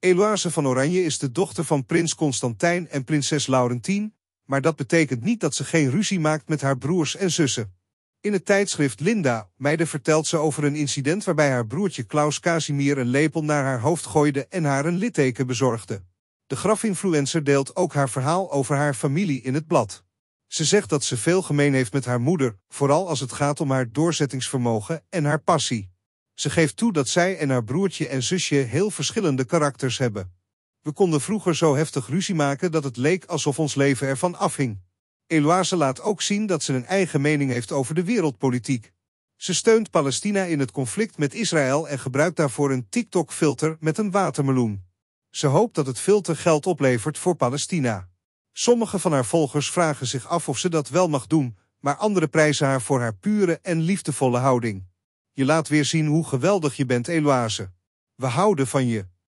Eloise van Oranje is de dochter van prins Constantijn en prinses Laurentien, maar dat betekent niet dat ze geen ruzie maakt met haar broers en zussen. In het tijdschrift Linda meiden, vertelt ze over een incident waarbij haar broertje Klaus Casimir een lepel naar haar hoofd gooide en haar een litteken bezorgde. De grafinfluencer deelt ook haar verhaal over haar familie in het blad. Ze zegt dat ze veel gemeen heeft met haar moeder, vooral als het gaat om haar doorzettingsvermogen en haar passie. Ze geeft toe dat zij en haar broertje en zusje heel verschillende karakters hebben. We konden vroeger zo heftig ruzie maken dat het leek alsof ons leven ervan afhing. Eloise laat ook zien dat ze een eigen mening heeft over de wereldpolitiek. Ze steunt Palestina in het conflict met Israël en gebruikt daarvoor een TikTok-filter met een watermeloen. Ze hoopt dat het filter geld oplevert voor Palestina. Sommige van haar volgers vragen zich af of ze dat wel mag doen, maar anderen prijzen haar voor haar pure en liefdevolle houding. Je laat weer zien hoe geweldig je bent, Eloise. We houden van je.